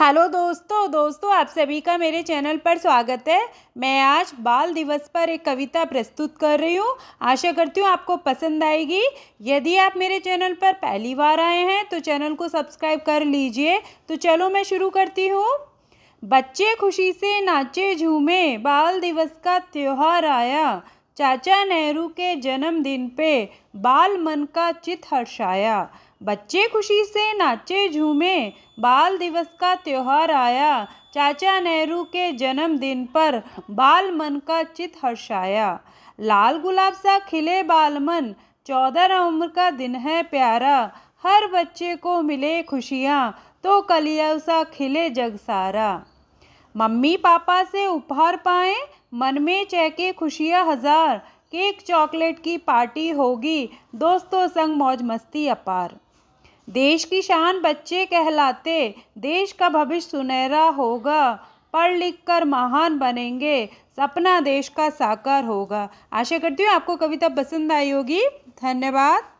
hello दोस्तों दोस्तों आप सभी का मेरे चैनल पर स्वागत है मैं आज बाल दिवस पर एक कविता प्रस्तुत कर रही हूँ आशा करती हूँ आपको पसंद आएगी यदि आप मेरे चैनल पर पहली बार आए हैं तो चैनल को सब्सक्राइब कर लीजिए तो चलो मैं शुरू करती हूँ बच्चे खुशी से नाचे झूमे बाल दिवस का त्यौहार आया चाचा नेहरू के जन्मदिन पे बाल मन का चित हर्षाया बच्चे खुशी से नाचे झूमे बाल दिवस का त्यौहार आया चाचा नेहरू के जन्मदिन पर बाल मन का चित हर्षाया लाल गुलाब सा खिले बाल मन चौदह उम्र का दिन है प्यारा हर बच्चे को मिले खुशियाँ तो कलिया सा खिले जग सारा मम्मी पापा से उपहार पाए मन में चहके खुशियाँ हज़ार केक चॉकलेट की पार्टी होगी दोस्तों संग मौज मस्ती अपार देश की शान बच्चे कहलाते देश का भविष्य सुनहरा होगा पढ़ लिख कर महान बनेंगे सपना देश का साकार होगा आशा करती हूँ आपको कविता पसंद आई होगी धन्यवाद